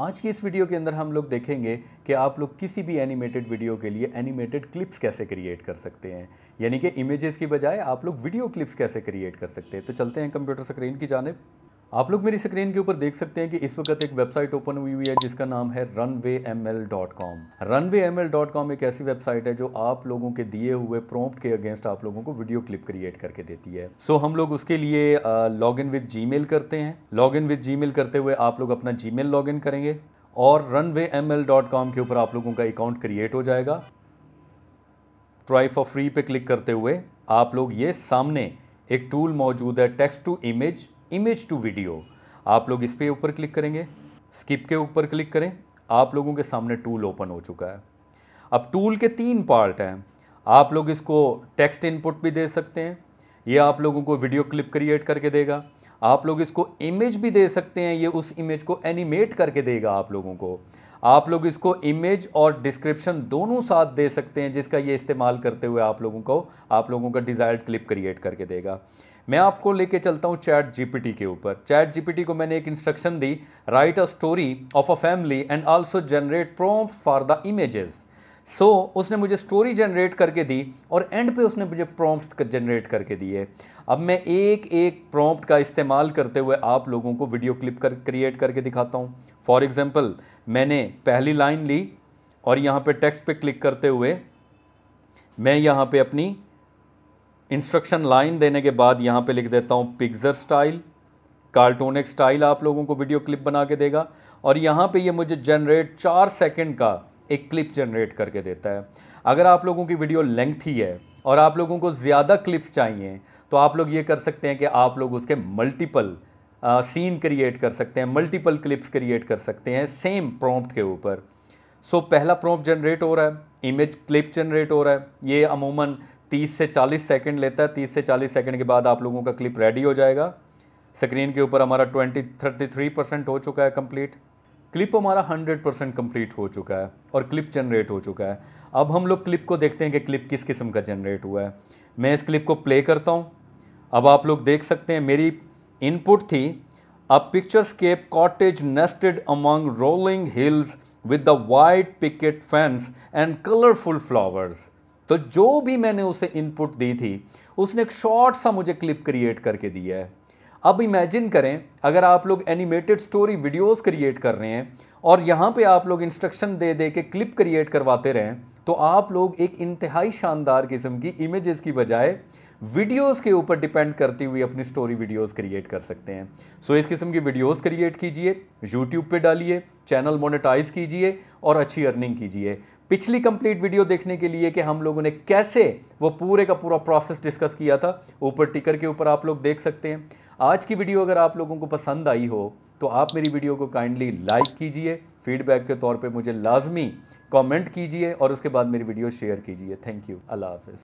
आज की इस वीडियो के अंदर हम लोग देखेंगे कि आप लोग किसी भी एनिमेटेड वीडियो के लिए एनिमेटेड क्लिप्स कैसे क्रिएट कर सकते हैं यानी कि इमेजेस की बजाय आप लोग वीडियो क्लिप्स कैसे क्रिएट कर सकते हैं तो चलते हैं कंप्यूटर स्क्रीन की जानब आप लोग मेरी स्क्रीन के ऊपर देख सकते हैं कि इस वक्त एक वेबसाइट ओपन हुई हुई है जिसका नाम है runway M L dot com M L dot com एक ऐसी वेबसाइट है जो आप लोगों के दिए हुए प्रॉम्प्ट के अगेंस्ट आप लोगों को वीडियो क्लिप क्रिएट करके देती है सो so, हम लोग उसके लिए log in with Gmail करते हैं log in with Gmail करते हुए आप लोग अपना जी मेल लॉग इन करेंगे और runway M L dot com के ऊपर आप लोगों का अकाउंट क्रिएट हो जाएगा ट्राई फॉर फ्री पे क्लिक करते हुए आप लोग ये सामने एक टूल मौजूद है text to image image to video आप लोग इस पर ऊपर क्लिक करेंगे स्किप के ऊपर क्लिक करें आप लोगों के सामने टूल ओपन हो चुका है अब टूल के तीन पार्ट हैं आप लोग इसको टेक्स्ट इनपुट भी दे सकते हैं ये आप लोगों को वीडियो क्लिप क्रिएट करके देगा आप लोग इसको इमेज भी दे सकते हैं ये उस इमेज को एनिमेट करके देगा आप लोगों को आप लोग इसको इमेज और डिस्क्रिप्शन दोनों साथ दे सकते हैं जिसका ये इस्तेमाल करते हुए आप लोगों को आप लोगों का डिज़ायर्ड क्लिप क्रिएट करके देगा मैं आपको लेके चलता हूँ चैट जीपीटी के ऊपर चैट जीपीटी को मैंने एक इंस्ट्रक्शन दी write a story of a family and also generate prompt for the images so so, उसने मुझे स्टोरी जनरेट करके दी और एंड पे उसने मुझे प्रॉम्प्ट जनरेट करके दिए अब मैं एक एक प्रॉम्प्ट का इस्तेमाल करते हुए आप लोगों को वीडियो क्लिप कर क्रिएट करके दिखाता हूँ फॉर एग्ज़ाम्पल मैंने पहली लाइन ली और यहाँ पे टेक्स्ट पे क्लिक करते हुए मैं यहाँ पे अपनी इंस्ट्रक्शन लाइन देने के बाद यहाँ पे लिख देता हूँ पिक्जर स्टाइल कार्टूनिक स्टाइल आप लोगों को वीडियो क्लिप बना के देगा और यहाँ पे ये यह मुझे जनरेट चार सेकंड का एक क्लिप जनरेट करके देता है अगर आप लोगों की वीडियो लेंथ ही है और आप लोगों को ज़्यादा क्लिप्स चाहिए तो आप लोग ये कर सकते हैं कि आप लोग उसके मल्टीपल सीन क्रिएट कर सकते हैं मल्टीपल क्लिप्स क्रिएट कर सकते हैं सेम प्रॉम्प्ट के ऊपर सो पहला प्रॉम्प्ट जनरेट हो रहा है इमेज क्लिप जनरेट हो रहा है ये अमूमन 30 से 40 सेकंड लेता है 30 से 40 सेकंड के बाद आप लोगों का क्लिप रेडी हो जाएगा स्क्रीन के ऊपर हमारा 20 33 परसेंट हो चुका है कंप्लीट क्लिप हमारा 100 परसेंट कम्प्लीट हो चुका है और क्लिप जनरेट हो चुका है अब हम लोग क्लिप को देखते हैं कि क्लिप किस किस्म का जनरेट हुआ है मैं इस क्लिप को प्ले करता हूँ अब आप लोग देख सकते हैं मेरी इनपुट थी a picturesque cottage nestled among rolling hills with the white picket fence and colourful flowers तो जो भी मैंने उसे इनपुट दी थी उसने एक शॉर्ट सा मुझे क्लिप क्रिएट करके दिया है अब इमेजिन करें अगर आप लोग एनिमेटेड स्टोरी वीडियोस क्रिएट कर रहे हैं और यहाँ पे आप लोग इंस्ट्रक्शन दे दे के क्लिप क्रिएट करवाते रहें तो आप लोग एक इंतहाई शानदार किस्म की इमेजेस की बजाय वीडियोस के ऊपर डिपेंड करती हुई अपनी स्टोरी वीडियोस क्रिएट कर सकते हैं सो so, इस किस्म की वीडियोस क्रिएट कीजिए यूट्यूब पे डालिए चैनल मोनेटाइज कीजिए और अच्छी अर्निंग कीजिए पिछली कंप्लीट वीडियो देखने के लिए कि हम लोगों ने कैसे वो पूरे का पूरा प्रोसेस डिस्कस किया था ऊपर टिकर के ऊपर आप लोग देख सकते हैं आज की वीडियो अगर आप लोगों को पसंद आई हो तो आप मेरी वीडियो को काइंडली लाइक कीजिए फीडबैक के तौर पर मुझे लाजमी कमेंट कीजिए और उसके बाद मेरी वीडियो शेयर कीजिए थैंक यू अल्लाह हाफिज़